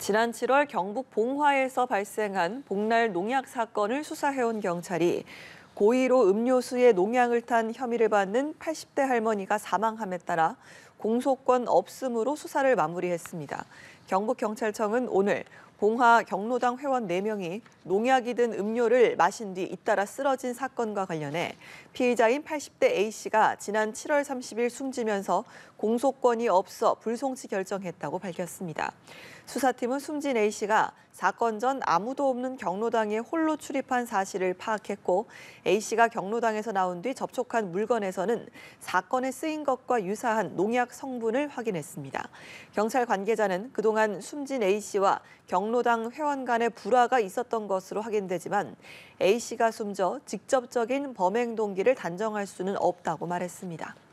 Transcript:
지난 7월 경북 봉화에서 발생한 복날 농약 사건을 수사해온 경찰이 고의로 음료수에 농약을 탄 혐의를 받는 80대 할머니가 사망함에 따라 공소권 없음으로 수사를 마무리했습니다. 경북경찰청은 오늘 봉화 경로당 회원 4명이 농약이 든 음료를 마신 뒤 잇따라 쓰러진 사건과 관련해 피의자인 80대 A씨가 지난 7월 30일 숨지면서 공소권이 없어 불송치 결정했다고 밝혔습니다. 수사팀은 숨진 A씨가 사건 전 아무도 없는 경로당에 홀로 출입한 사실을 파악했고 A씨가 경로당에서 나온 뒤 접촉한 물건에서는 사건에 쓰인 것과 유사한 농약 조작 성분을 확인했습니다. 경찰 관계자는 그동안 숨진 A씨와 경로당 회원 간의 불화가 있었던 것으로 확인되지만 A씨가 숨져 직접적인 범행 동기를 단정할 수는 없다고 말했습니다.